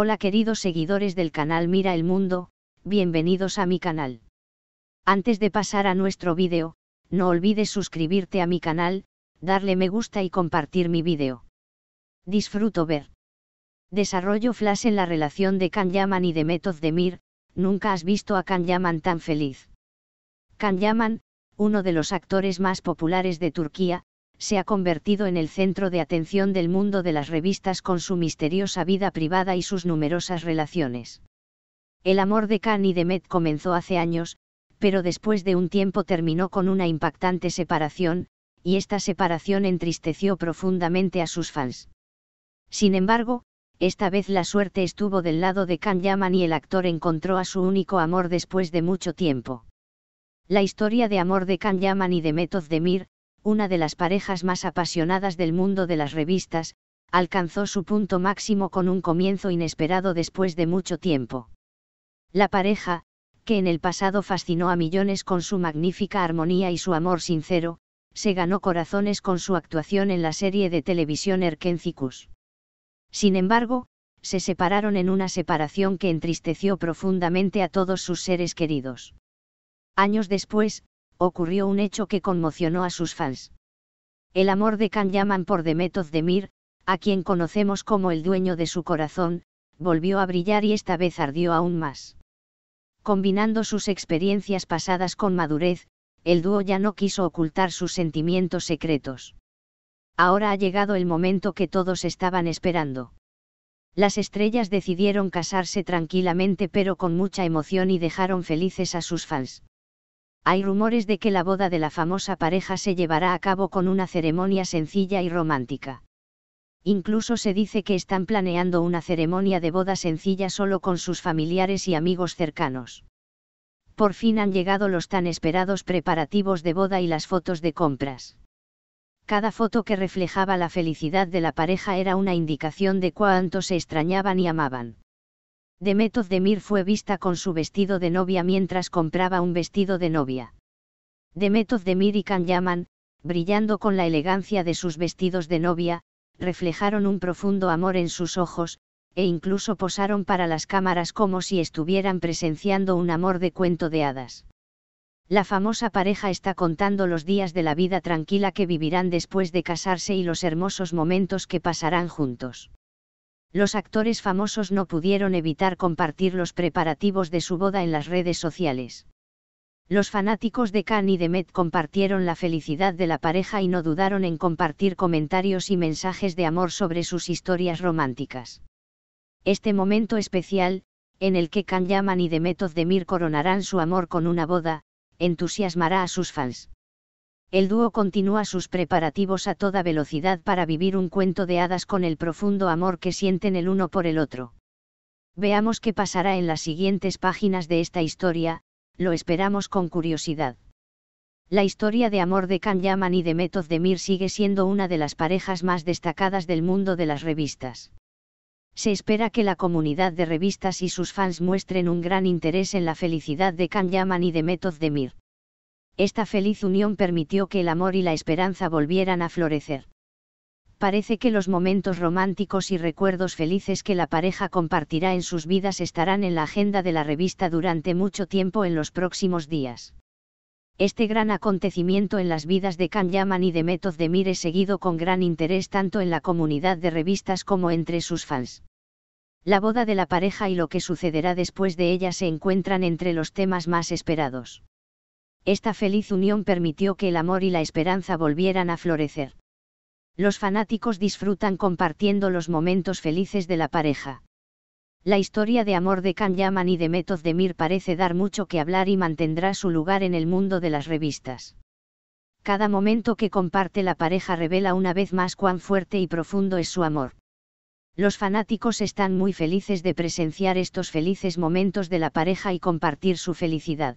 Hola queridos seguidores del canal Mira el Mundo, bienvenidos a mi canal. Antes de pasar a nuestro vídeo, no olvides suscribirte a mi canal, darle me gusta y compartir mi vídeo. Disfruto ver. Desarrollo flash en la relación de Can Yaman y de de Mir, nunca has visto a Can Yaman tan feliz. Can Yaman, uno de los actores más populares de Turquía, se ha convertido en el centro de atención del mundo de las revistas con su misteriosa vida privada y sus numerosas relaciones. El amor de Khan y Demet comenzó hace años, pero después de un tiempo terminó con una impactante separación, y esta separación entristeció profundamente a sus fans. Sin embargo, esta vez la suerte estuvo del lado de Khan Yaman y el actor encontró a su único amor después de mucho tiempo. La historia de amor de Khan Yaman y Demet Ozdemir una de las parejas más apasionadas del mundo de las revistas, alcanzó su punto máximo con un comienzo inesperado después de mucho tiempo. La pareja, que en el pasado fascinó a millones con su magnífica armonía y su amor sincero, se ganó corazones con su actuación en la serie de televisión Erkencicus. Sin embargo, se separaron en una separación que entristeció profundamente a todos sus seres queridos. Años después, ocurrió un hecho que conmocionó a sus fans. El amor de Can Yaman por Demet Demir, a quien conocemos como el dueño de su corazón, volvió a brillar y esta vez ardió aún más. Combinando sus experiencias pasadas con madurez, el dúo ya no quiso ocultar sus sentimientos secretos. Ahora ha llegado el momento que todos estaban esperando. Las estrellas decidieron casarse tranquilamente pero con mucha emoción y dejaron felices a sus fans hay rumores de que la boda de la famosa pareja se llevará a cabo con una ceremonia sencilla y romántica. Incluso se dice que están planeando una ceremonia de boda sencilla solo con sus familiares y amigos cercanos. Por fin han llegado los tan esperados preparativos de boda y las fotos de compras. Cada foto que reflejaba la felicidad de la pareja era una indicación de cuánto se extrañaban y amaban. Demetod Demir fue vista con su vestido de novia mientras compraba un vestido de novia. Demetod Demir y Can Yaman, brillando con la elegancia de sus vestidos de novia, reflejaron un profundo amor en sus ojos, e incluso posaron para las cámaras como si estuvieran presenciando un amor de cuento de hadas. La famosa pareja está contando los días de la vida tranquila que vivirán después de casarse y los hermosos momentos que pasarán juntos los actores famosos no pudieron evitar compartir los preparativos de su boda en las redes sociales. Los fanáticos de Khan y Demet compartieron la felicidad de la pareja y no dudaron en compartir comentarios y mensajes de amor sobre sus historias románticas. Este momento especial, en el que Khan Yaman y Demet Ozdemir coronarán su amor con una boda, entusiasmará a sus fans el dúo continúa sus preparativos a toda velocidad para vivir un cuento de hadas con el profundo amor que sienten el uno por el otro. Veamos qué pasará en las siguientes páginas de esta historia, lo esperamos con curiosidad. La historia de amor de Can Yaman y de Method Demir sigue siendo una de las parejas más destacadas del mundo de las revistas. Se espera que la comunidad de revistas y sus fans muestren un gran interés en la felicidad de Can Yaman y de Method Demir. Esta feliz unión permitió que el amor y la esperanza volvieran a florecer. Parece que los momentos románticos y recuerdos felices que la pareja compartirá en sus vidas estarán en la agenda de la revista durante mucho tiempo en los próximos días. Este gran acontecimiento en las vidas de Can Yaman y de Metoz Mir es seguido con gran interés tanto en la comunidad de revistas como entre sus fans. La boda de la pareja y lo que sucederá después de ella se encuentran entre los temas más esperados. Esta feliz unión permitió que el amor y la esperanza volvieran a florecer. Los fanáticos disfrutan compartiendo los momentos felices de la pareja. La historia de amor de Can Yaman y de Metoz parece dar mucho que hablar y mantendrá su lugar en el mundo de las revistas. Cada momento que comparte la pareja revela una vez más cuán fuerte y profundo es su amor. Los fanáticos están muy felices de presenciar estos felices momentos de la pareja y compartir su felicidad.